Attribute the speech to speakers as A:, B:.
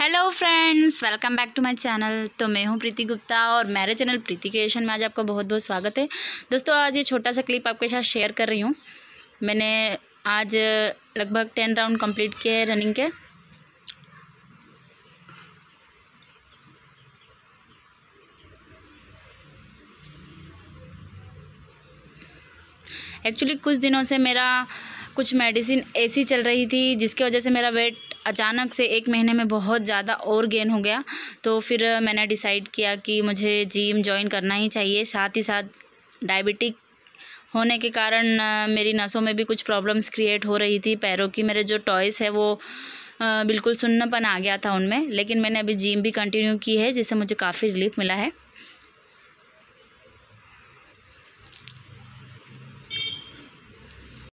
A: hello friends welcome back to my channel तो मैं हूं प्रीति गुप्ता और मेरे चैनल प्रीति क्रिएशन में आज आपका बहुत बहुत स्वागत है दोस्तों आज ये छोटा सा क्लिप आपके साथ शेयर कर रही हूं मैंने आज लगभग टेन राउंड कंप्लीट किए हैं रनिंग के एक्चुअली कुछ दिनों से मेरा कुछ मेडिसिन ऐसी चल रही थी जिसकी वजह से मेरा वेट अचानक से एक महीने में बहुत ज़्यादा और गेन हो गया तो फिर मैंने डिसाइड किया कि मुझे जिम ज्वाइन करना ही चाहिए साथ ही साथ डायबिटिक होने के कारण मेरी नसों में भी कुछ प्रॉब्लम्स क्रिएट हो रही थी पैरों की मेरे जो टॉयस है वो बिल्कुल सुन्नपन आ गया था उनमें लेकिन मैंने अभी जिम भी कंटिन्यू की है जिससे मुझे काफ़ी रिलीफ मिला है